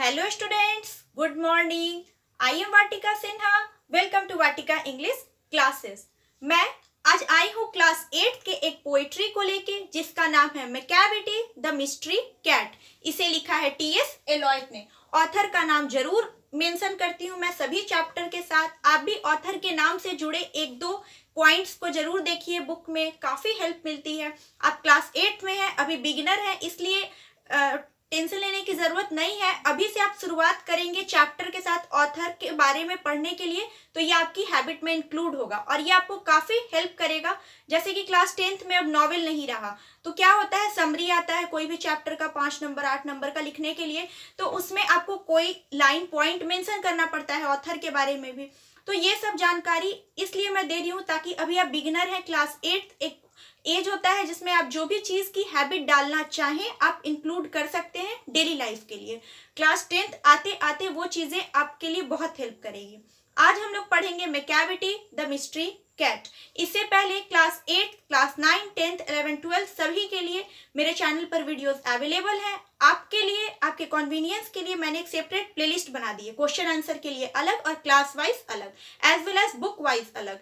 Hello students good morning I am Vatika Sinha welcome to Vatika English classes मैं आज आई हूँ class eight के एक पोएट्री को लेके जिसका नाम है मैकेविटी द मिस्ट्री कैट इसे लिखा है टी एस एलॉय ने ऑथर का नाम जरूर मेंशन करती हूँ मैं सभी चैप्टर के साथ आप भी ऑथर के नाम से जुड़े एक दो पॉइंट्स को जरूर देखिए बुक में काफ़ी हेल्प मिलती है आप क्लास एट में हैं अभी बिगिनर हैं इसलिए आ, टेंशन लेने की जरूरत नहीं है अभी से आप शुरुआत करेंगे चैप्टर के साथ ऑथर के बारे में पढ़ने के लिए तो ये आपकी हैबिट में इंक्लूड होगा और ये आपको काफ़ी हेल्प करेगा जैसे कि क्लास टेंथ में अब नॉवेल नहीं रहा तो क्या होता है समरी आता है कोई भी चैप्टर का पांच नंबर आठ नंबर का लिखने के लिए तो उसमें आपको कोई लाइन पॉइंट मेंशन करना पड़ता है ऑथर के बारे में भी तो ये सब जानकारी इसलिए मैं दे रही हूँ ताकि अभी आप बिगिनर हैं क्लास एट्थ एक एज होता है जिसमें आप जो भी चीज़ की हैबिट डालना चाहें आप इंक्लूड कर सकते हैं डेली लाइफ के लिए क्लास टेंथ आते आते वो चीज़ें आपके लिए बहुत हेल्प करेगी आज हम लोग पढ़ेंगे मेकैविटी द मिस्ट्री कैट इससे पहले class eight class nine tenth eleven twelfth सभी के लिए मेरे चैनल पर वीडियोस अवेलेबल हैं आपके लिए आपके कॉन्वीनियंस के लिए मैंने एक सेपरेट प्लेलिस्ट बना दी है क्वेश्चन आंसर के लिए अलग और क्लास वाइज अलग as well as book wise अलग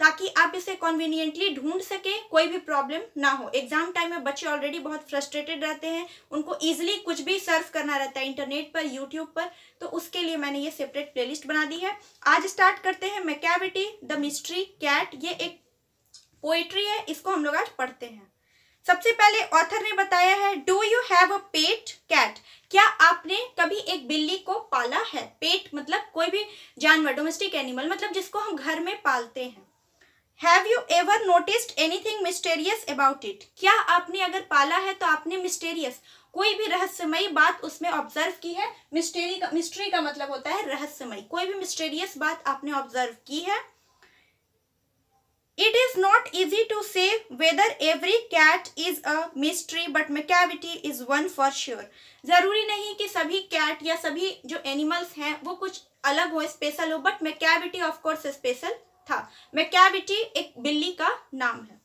ताकि आप इसे कन्वीनियंटली ढूंढ सके कोई भी प्रॉब्लम ना हो एग्जाम टाइम में बच्चे ऑलरेडी बहुत फ्रस्ट्रेटेड रहते हैं उनको ईजिली कुछ भी सर्व करना रहता है इंटरनेट पर यूट्यूब पर तो उसके लिए मैंने ये सेपरेट प्लेलिस्ट बना दी है आज स्टार्ट करते हैं मैकेविटी द मिस्ट्री कैट ये एक पोएट्री है इसको हम लोग आज पढ़ते हैं सबसे पहले ऑथर ने बताया है do you have a pet cat क्या आपने कभी एक बिल्ली को पाला है पेट मतलब कोई भी जानवर डोमेस्टिक एनिमल मतलब जिसको हम घर में पालते हैं have you ever noticed anything mysterious about it क्या आपने अगर पाला है तो आपने मिस्टेरियस कोई भी रहस्यमय बात उसमें ऑब्जर्व की है मिस्टेरी का मिस्ट्री का मतलब होता है रहस्यमय कोई भी मिस्टेरियस बात आपने ऑब्जर्व की है it is not easy to say whether every cat is a mystery but Macavity is one for sure जरूरी नहीं कि सभी कैट या सभी जो एनिमल्स हैं वो कुछ अलग हो स्पेशल हो but Macavity of course special था मैं क्या बेटी एक बिल्ली का नाम है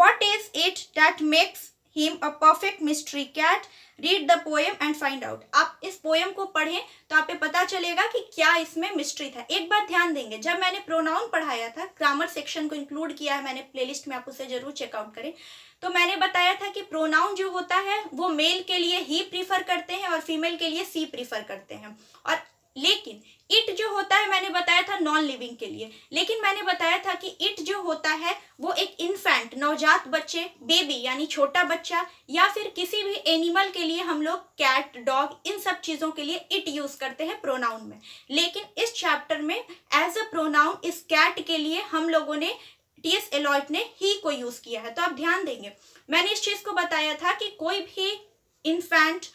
what is it that makes him a perfect mystery cat read the poem and find out आप इस पोएम को पढ़ें तो आप पता चलेगा कि क्या इसमें मिस्ट्री था एक बार ध्यान देंगे जब मैंने प्रोनाउन पढ़ाया था ग्रामर सेक्शन को इंक्लूड किया है मैंने प्लेलिस्ट में आप उसे जरूर चेकआउट करें तो मैंने बताया था कि प्रोनाउन जो होता है वो मेल के लिए ही प्रीफर करते हैं और फीमेल के लिए सी प्रीफर करते हैं और लेकिन इट जो होता है मैंने बताया था नॉन लिविंग के लिए लेकिन मैंने बताया था कि इट जो होता है वो एक इन्फेंट नवजात बच्चे बेबी यानी छोटा बच्चा या फिर किसी भी एनिमल के लिए हम लोग कैट डॉग इन सब चीज़ों के लिए इट यूज़ करते हैं प्रोनाउन में लेकिन इस चैप्टर में एज अ प्रोनाउन इस कैट के लिए हम लोगों ने टी एस एलॉयट ने ही को यूज़ किया है तो आप ध्यान देंगे मैंने इस चीज़ को बताया था कि कोई भी infant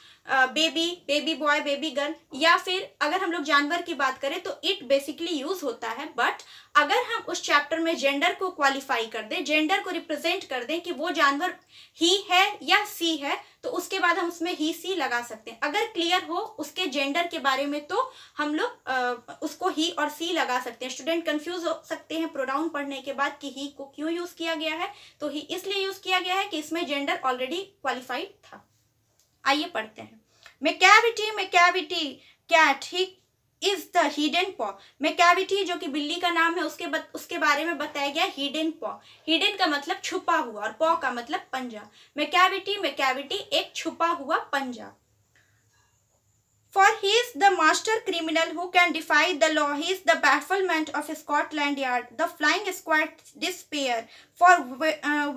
baby baby boy baby girl या फिर अगर हम लोग जानवर की बात करें तो इट बेसिकली यूज होता है बट अगर हम उस चैप्टर में जेंडर को क्वालिफाई कर दें जेंडर को रिप्रेजेंट कर दें कि वो जानवर ही है या सी है तो उसके बाद हम उसमें ही सी लगा सकते हैं अगर क्लियर हो उसके जेंडर के बारे में तो हम लोग uh, उसको ही और सी लगा सकते हैं स्टूडेंट कंफ्यूज हो सकते हैं प्रोनाउन पढ़ने के बाद कि ही को क्यों यूज किया गया है तो ही इसलिए यूज किया गया है कि इसमें जेंडर ऑलरेडी क्वालिफाइड था आइए पढ़ते हैं Macavity Macavity cat he is the hidden paw Macavity जो कि बिल्ली का नाम है उसके बत, उसके बारे में बताया गया हीडन पॉ हीडन का मतलब छुपा हुआ और पॉ का मतलब पंजा मैकैविटी मैकैविटी एक छुपा हुआ पंजा for he is the master criminal who can defy the law he is the bafflement of Scotland Yard the flying squad despair for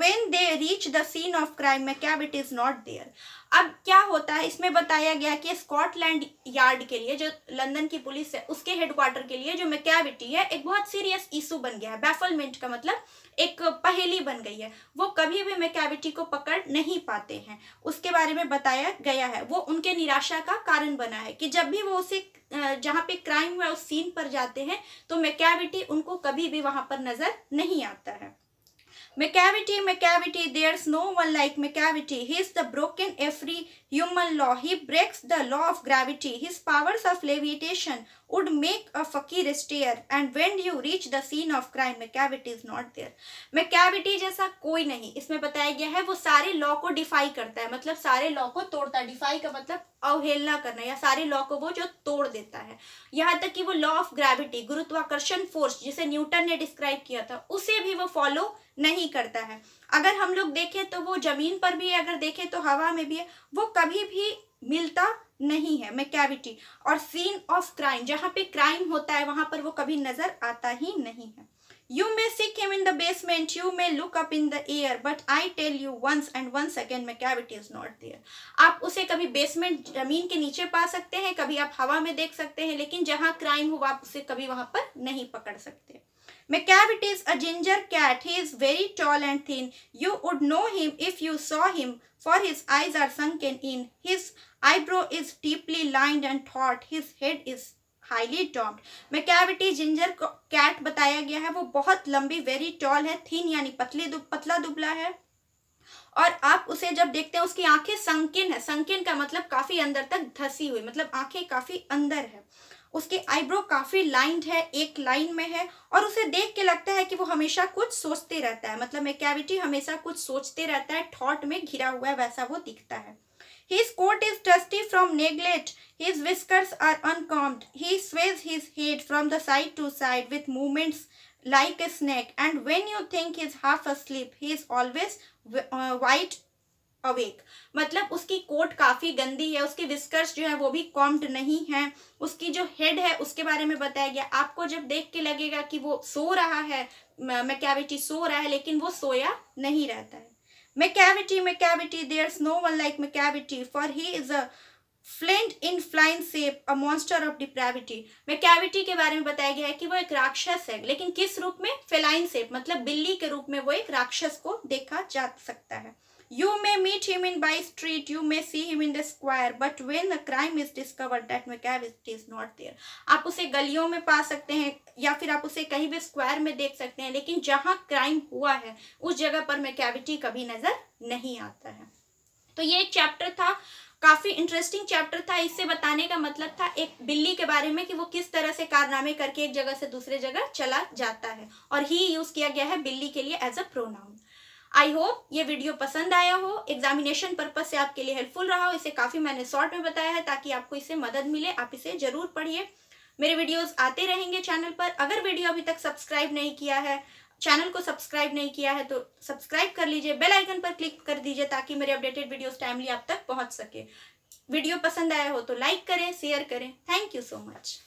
when they reach the scene of crime Macavity is not there अब क्या होता है इसमें बताया गया कि Scotland yard के लिए जो लंदन की पुलिस है उसके हेडक्वार्टर के लिए जो मैकेविटी है एक बहुत सीरियस इशू बन गया है बैफलमेंट का मतलब एक पहेली बन गई है वो कभी भी मैकेविटी को पकड़ नहीं पाते हैं उसके बारे में बताया गया है वो उनके निराशा का कारण बना है कि जब भी वो उसे जहाँ पे क्राइम हुआ उस सीन पर जाते हैं तो मैकेविटी उनको कभी भी वहाँ पर नजर नहीं आता है Macavity, Macavity, there's no one like Macavity. He is the broken every human law. He breaks the law of gravity. His powers of levitation would make a fakir stare. And when you reach the scene of crime, Macavity is not there. Macavity जैसा कोई नहीं इसमें बताया गया है वो सारे law को डिफाई करता है मतलब सारे लॉ को तोड़ता है डिफाई का मतलब अवहेलना करना या सारे लॉ को वो जो तोड़ देता है यहाँ तक कि वो लॉ ऑफ ग्रेविटी गुरुत्वाकर्षण फोर्स जिसे न्यूटन ने डिस्क्राइब किया था उसे भी वो फॉलो नहीं करता है अगर हम लोग देखें तो वो ज़मीन पर भी है अगर देखें तो हवा में भी है वो कभी भी मिलता नहीं है मैं कैविटी और सीन ऑफ क्राइम जहाँ पे क्राइम होता है वहाँ पर वो कभी नज़र आता ही नहीं है you may seek in in the basement, you may look up in the air, but I tell once once and once again my is not there आप उसे कभी बेसमेंट जमीन के नीचे पा सकते हैं कभी आप हवा में देख सकते हैं लेकिन जहाँ क्राइम हो आप उसे कभी वहाँ पर नहीं पकड़ सकते McCavitt is a ginger cat. He is very tall and thin. You would know him if you saw him, for his eyes are sunken in. His eyebrow is deeply lined and taut. His head is highly domed Macavity ginger cat बताया गया है वो बहुत लंबी very tall है थीन यानी पतली दु, पतला दुबला है और आप उसे जब देखते हैं उसकी आंखें संकिन है संकिन का मतलब काफी अंदर तक धसी हुई मतलब आंखें काफी अंदर है उसके आईब्रो काफ़ी लाइंड है एक लाइन में है और उसे देख के लगता है कि वो हमेशा कुछ सोचते रहता है मतलब कैविटी हमेशा कुछ सोचते रहता है थॉट में घिरा हुआ है वैसा वो दिखता है His coat is dusty from neglect. His whiskers are uncombed. He sways his head from the side to side with movements like a snake. And when you think he's half asleep, he is always uh, white awake मतलब उसकी coat काफ़ी गंदी है उसके whiskers जो है वो भी कॉम्ड नहीं है उसकी जो हेड है उसके बारे में बताया गया आपको जब देख के लगेगा कि वो सो रहा है मैकेविटी सो रहा है लेकिन वो सोया नहीं रहता है Macavity Macavity there's no one like Macavity for he is a fiend in feline shape a monster of depravity में कैविटी के बारे में बताया गया है कि वो एक राक्षस है लेकिन किस रूप में फेलाइन सेप मतलब बिल्ली के रूप में वो एक राक्षस को देखा जा सकता है You may meet him in by street, you may see him in the square, but when the crime is discovered that macavity is not there. आप उसे गलियों में पा सकते हैं या फिर आप उसे कहीं भी स्क्वायर में देख सकते हैं लेकिन जहां क्राइम हुआ है उस जगह पर मैकेविटी कभी नजर नहीं आता है तो ये chapter tha काफ़ी इंटरेस्टिंग चैप्टर था इससे बताने का मतलब था एक बिल्ली के बारे में कि वो किस तरह से कारनामे करके एक जगह से दूसरे जगह चला जाता है और ही यूज़ किया गया है बिल्ली के लिए as a pronoun I hope ये वीडियो पसंद आया हो एग्जामिनेशन पर्पज से आपके लिए हेल्पफुल रहा हो इसे काफ़ी मैंने शॉर्ट में बताया है ताकि आपको इसे मदद मिले आप इसे ज़रूर पढ़िए मेरे वीडियोस आते रहेंगे चैनल पर अगर वीडियो अभी तक सब्सक्राइब नहीं किया है चैनल को सब्सक्राइब नहीं किया है तो सब्सक्राइब कर लीजिए बेल आइकन पर क्लिक कर दीजिए ताकि मेरे अपडेटेड वीडियोस टाइमली आप तक पहुंच सके वीडियो पसंद आया हो तो लाइक करें शेयर करें थैंक यू सो मच